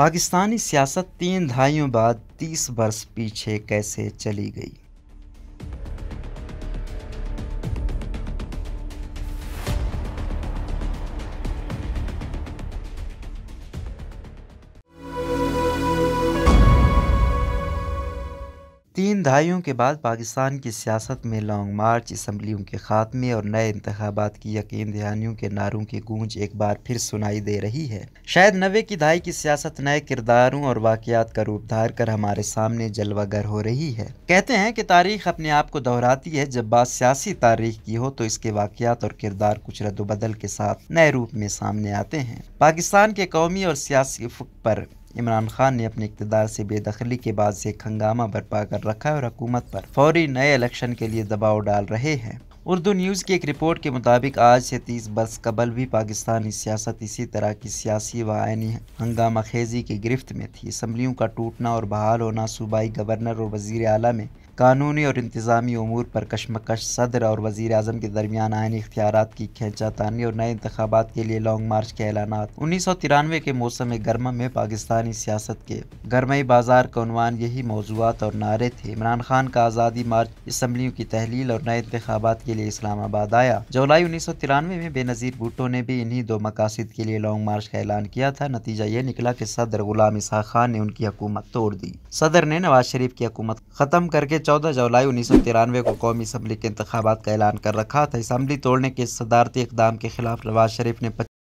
पाकिस्तानी सियासत तीन दहाइयों बाद तीस वर्ष पीछे कैसे चली गई तीन दहाइयों के बाद पाकिस्तान की सियासत में लॉन्ग मार्च इसम्बलियों के ख़ात्मे और नए इंतबात की यकीन दहानियों के नारों की गूंज एक बार फिर सुनाई दे रही है शायद नवे की दहाई की सियासत नए किरदारों और वाक़ात का रूप धार कर हमारे सामने जलवागर हो रही है कहते हैं कि तारीख अपने आप को दोहराती है जब बात सियासी तारीख की हो तो इसके वाकियात और किरदार कुछ रद्दबदल के साथ नए रूप में सामने आते हैं पाकिस्तान के कौमी और सियासी फुक पर इमरान खान ने अपने इकतदार से बेदखली के बाद से एक हंगामा बरपा कर रखा है और हकूमत पर फौरी नए इलेक्शन के लिए दबाव डाल रहे हैं उर्दू न्यूज़ की एक रिपोर्ट के मुताबिक आज से तीस बरस कबल भी पाकिस्तानी सियासत इसी तरह की सियासी व आइनी हंगामा खेजी की गिरफ्त में थी इसम्बलियों का टूटना और बहाल होना सूबाई गवर्नर और वजीर अली में कानूनी और इंतज़ामी अमूर पर कशमकश सदर और वज़ी अजम के दरमियान आयन इख्तियार की खेचातानी और नए इंतबात के लिए लॉन्ग मार्च के ऐलान उन्नीस सौ तिरानवे के मौसम गर्मा में पाकिस्तानी सियासत के गर्मई बाजार का उनवान यही मौजूद और नारे थे इमरान खान का आज़ादी मार्च इसम्बलियों की तहलील और नए इंतबात के लिए इस्लामाबाद आया जुलाई उन्नीस सौ तिरानवे में बेनज़ीर भुटो ने भी इन्हीं दो मकासद के लिए लॉन्ग मार्च का ऐलान किया था नतीजा ये निकला की सदर गुलाम इसहा खान ने उनकी हकूमत तोड़ दी सदर ने नवाज शरीफ की हकूमत ख़त्म करके 14 जुलाई उन्नीस सौ तिरानवे को कौमी असम्बली के इंतबात का ऐलान कर रखा था इसम्बली तोड़ने के सदारती इकदाम के खिलाफ नवाज शरीफ ने